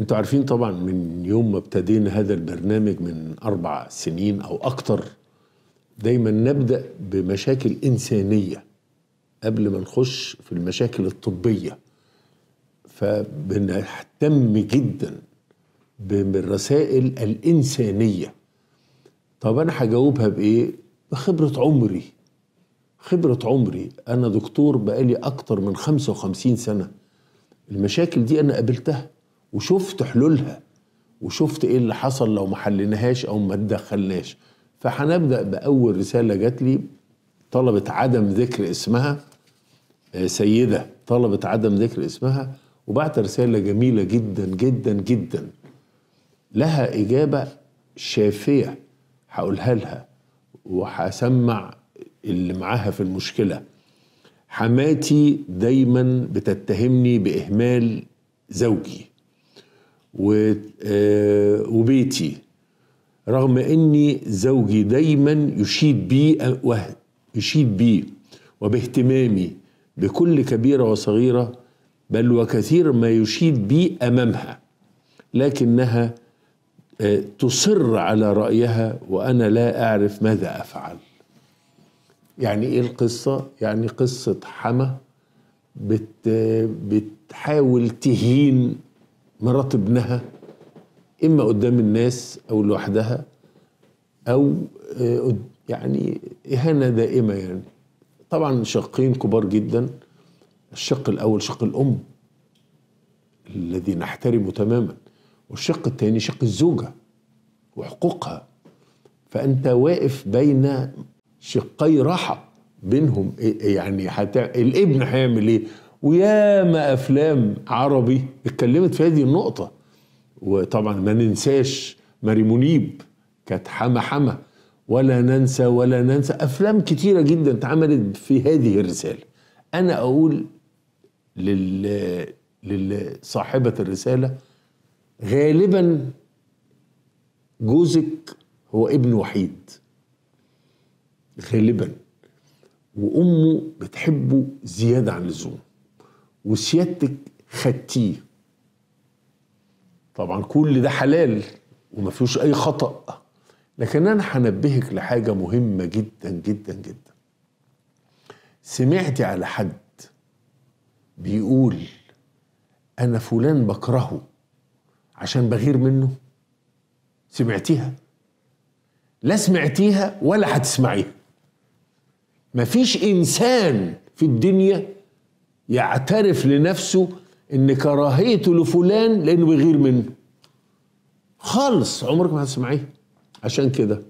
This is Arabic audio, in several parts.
انتوا عارفين طبعا من يوم ما ابتدينا هذا البرنامج من اربع سنين او اكتر دايما نبدا بمشاكل انسانيه قبل ما نخش في المشاكل الطبيه فبنهتم جدا بالرسائل الانسانيه طب انا هجاوبها بايه بخبره عمري خبره عمري انا دكتور بقالي اكتر من 55 سنه المشاكل دي انا قابلتها وشفت حلولها وشفت ايه اللي حصل لو ما حليناهاش او ما تدخلناش فهنبدا باول رساله جات لي طلبت عدم ذكر اسمها آه، سيده طلبت عدم ذكر اسمها وبعت رساله جميله جدا جدا جدا لها اجابه شافيه هقولها لها وهسمع اللي معاها في المشكله حماتي دايما بتتهمني باهمال زوجي آه، وبيتي رغم اني زوجي دايما يشيد بي يشيد بي وباهتمامي بكل كبيره وصغيره بل وكثير ما يشيد بي امامها لكنها آه، تصر على رايها وانا لا اعرف ماذا افعل يعني ايه القصه يعني قصه حما بت آه، بتحاول تهين مرات ابنها إما قدام الناس أو لوحدها أو آه، يعني إهانة دائمة يعني طبعا شقين كبار جدا الشق الأول شق الأم الذي نحترمه تماما والشق الثاني شق الزوجة وحقوقها فأنت واقف بين شقي راحة بينهم إيه، إيه، يعني حتى الابن هيعمل ايه وياما افلام عربي اتكلمت في هذه النقطه وطبعا ما ننساش ماري منيب كانت حما حما ولا ننسى ولا ننسى افلام كتيره جدا اتعملت في هذه الرساله انا اقول لل لصاحبه الرساله غالبا جوزك هو ابن وحيد غالبا وامه بتحبه زياده عن اللزوم وسيادتك خدتيه طبعا كل ده حلال وما فيهوش اي خطا لكن انا هنبهك لحاجه مهمه جدا جدا جدا سمعتي على حد بيقول انا فلان بكرهه عشان بغير منه سمعتيها لا سمعتيها ولا هتسمعيها مفيش انسان في الدنيا يعترف لنفسه ان كراهيته لفلان لانه بيغير منه خالص عمرك ما هتسمعيه عشان كده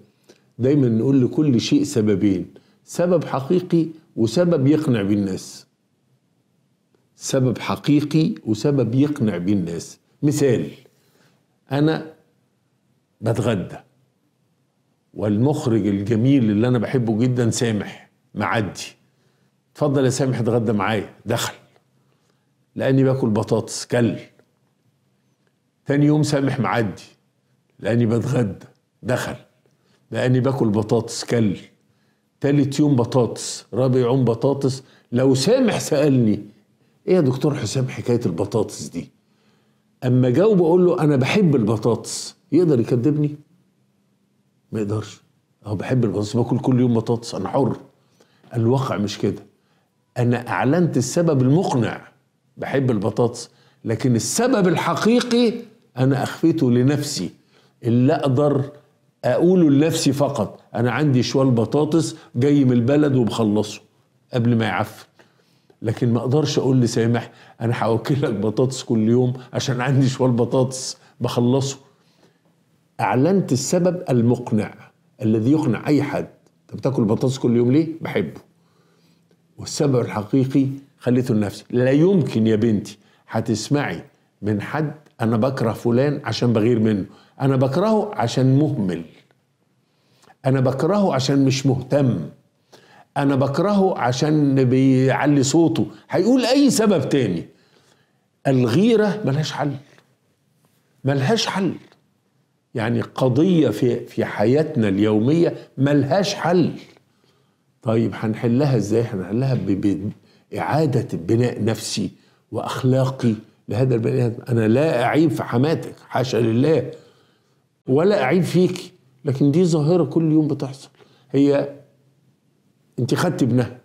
دايما نقول لكل شيء سببين سبب حقيقي وسبب يقنع بالناس الناس سبب حقيقي وسبب يقنع بالناس الناس مثال انا بتغدى والمخرج الجميل اللي انا بحبه جدا سامح معدي اتفضل يا سامح اتغدى معايا دخل لاني باكل بطاطس كل تاني يوم سامح معدي لاني بتغدى دخل لاني باكل بطاطس كل تالت يوم بطاطس رابع يوم بطاطس لو سامح سالني ايه يا دكتور حسام حكايه البطاطس دي اما جاوب اقول له انا بحب البطاطس يقدر يكذبني ما يقدرش اهو بحب البطاطس باكل كل يوم بطاطس انا حر الواقع مش كده أنا أعلنت السبب المقنع بحب البطاطس لكن السبب الحقيقي أنا أخفيته لنفسي اللي أقدر أقوله لنفسي فقط أنا عندي شوال بطاطس جاي من البلد وبخلصه قبل ما يعفن لكن ما أقدرش أقول لسامح أنا هوكلك بطاطس كل يوم عشان عندي شوال بطاطس بخلصه أعلنت السبب المقنع الذي يقنع أي حد أنت بتاكل بطاطس كل يوم ليه؟ بحبه والسبب الحقيقي خليته لنفسي لا يمكن يا بنتي هتسمعي من حد انا بكره فلان عشان بغير منه انا بكرهه عشان مهمل انا بكرهه عشان مش مهتم انا بكرهه عشان بيعلي صوته هيقول اي سبب تاني الغيره ملهاش حل ملهاش حل يعني قضيه في في حياتنا اليوميه ملهاش حل طيب هنحلها ازاي؟ هنحلها بإعادة بناء نفسي وأخلاقي لهذا البني آدم أنا لا اعيب في حماتك حاشا لله ولا اعيب فيك لكن دي ظاهرة كل يوم بتحصل هي أنت خدت ابنها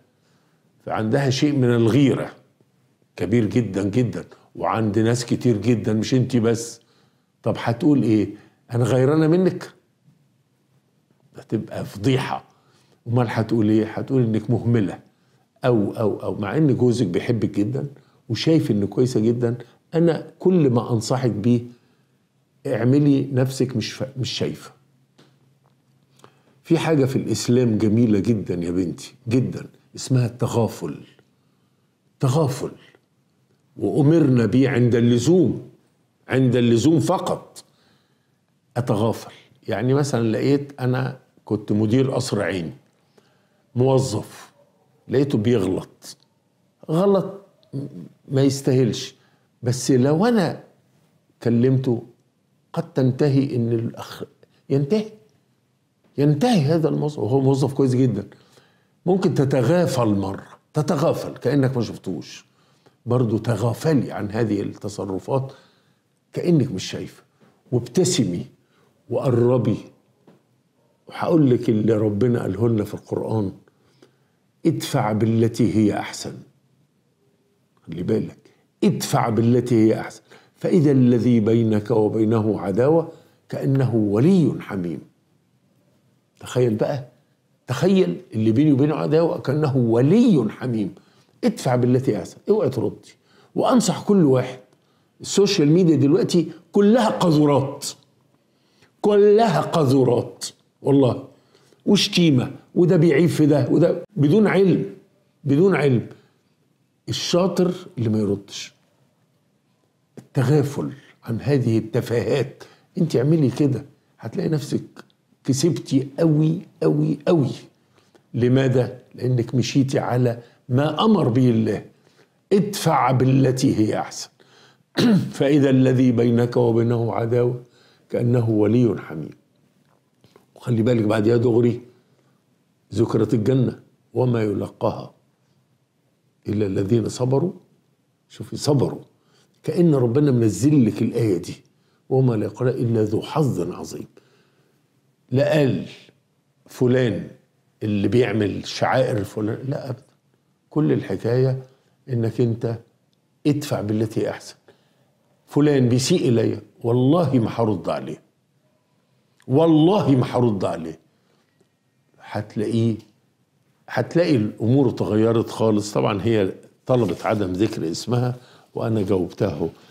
فعندها شيء من الغيرة كبير جدا جدا وعند ناس كتير جدا مش أنت بس طب هتقول إيه أنا غيرانة منك هتبقى فضيحة امال هتقول ايه هتقول انك مهمله او او او مع ان جوزك بيحبك جدا وشايف انك كويسه جدا انا كل ما انصحك بيه اعملي نفسك مش ف... مش شايفه في حاجه في الاسلام جميله جدا يا بنتي جدا اسمها التغافل تغافل وامرنا به عند اللزوم عند اللزوم فقط اتغافل يعني مثلا لقيت انا كنت مدير قصر عيني موظف لقيته بيغلط غلط ما يستاهلش بس لو انا كلمته قد تنتهي ان الاخ ينتهي ينتهي هذا الموظف وهو موظف كويس جدا ممكن تتغافل مره تتغافل كانك ما شفتوش برضه تغافلي عن هذه التصرفات كانك مش شايفه وابتسمي وقربي وهقول لك اللي ربنا قاله لنا في القرآن ادفع بالتي هي أحسن خلي بالك ادفع بالتي هي أحسن فإذا الذي بينك وبينه عداوة كأنه ولي حميم تخيل بقى تخيل اللي بيني وبينه عداوة كأنه ولي حميم ادفع بالتي أحسن اوعى تردي وأنصح كل واحد السوشيال ميديا دلوقتي كلها قذورات كلها قذورات والله وشتيمه وده بيعيب في ده وده بدون علم بدون علم الشاطر اللي ما يردش التغافل عن هذه التفاهات انت اعملي كده هتلاقي نفسك كسبتي قوي قوي قوي لماذا لانك مشيتي على ما امر به الله ادفع بالتي هي احسن فاذا الذي بينك وبينه عداوه كانه ولي حميم وخلي بالك يا دغري ذكرت الجنة وما يلقاها إلا الذين صبروا شوفي صبروا كأن ربنا منزل لك الآية دي وما لا يقرأ إلا ذو حظ عظيم لا قال فلان اللي بيعمل شعائر فلان لا أبدا كل الحكاية إنك أنت ادفع بالتي أحسن فلان بيسيء إلي والله ما هرد عليه والله ما هرد عليه هتلاقيه هتلاقي الامور اتغيرت خالص طبعا هي طلبت عدم ذكر اسمها وانا جاوبتها